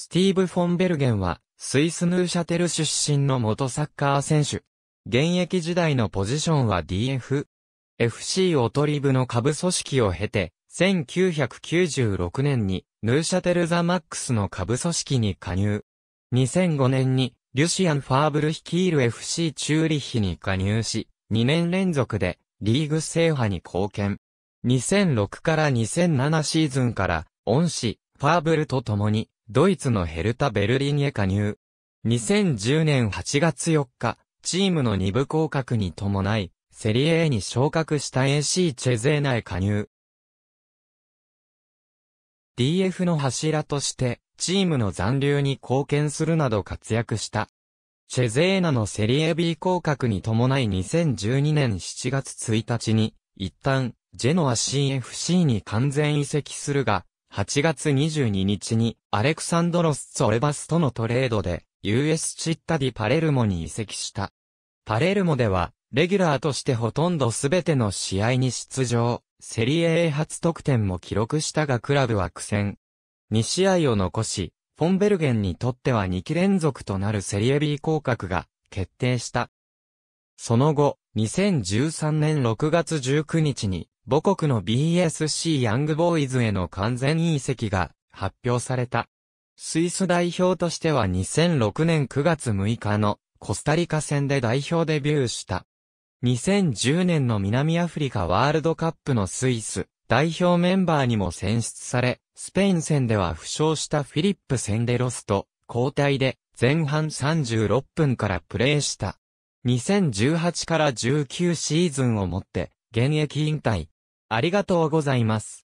スティーブ・フォンベルゲンは、スイスヌーシャテル出身の元サッカー選手。現役時代のポジションは DF。FC オトリブの下部組織を経て、1996年に、ヌーシャテル・ザ・マックスの下部組織に加入。2005年に、リュシアン・ファーブル率いる FC チューリッヒに加入し、2年連続でリーグ制覇に貢献。2006から2007シーズンから、恩師、ファーブルと共にドイツのヘルタ・ベルリンへ加入。2010年8月4日、チームの2部降格に伴い、セリエ A に昇格した AC チェゼーナへ加入。DF の柱として、チームの残留に貢献するなど活躍した。チェゼーナのセリエ B 降格に伴い2012年7月1日に、一旦、ジェノア CFC に完全移籍するが、8月22日にアレクサンドロス・ツォレバスとのトレードで US チッタディ・パレルモに移籍した。パレルモではレギュラーとしてほとんどすべての試合に出場、セリエ A 初得点も記録したがクラブは苦戦。2試合を残し、フォンベルゲンにとっては2期連続となるセリエ B 降格が決定した。その後、2013年6月19日に母国の BSC ヤングボーイズへの完全移籍が発表された。スイス代表としては2006年9月6日のコスタリカ戦で代表デビューした。2010年の南アフリカワールドカップのスイス代表メンバーにも選出され、スペイン戦では負傷したフィリップ・戦でロスと交代で前半36分からプレーした。2018から19シーズンをもって現役引退。ありがとうございます。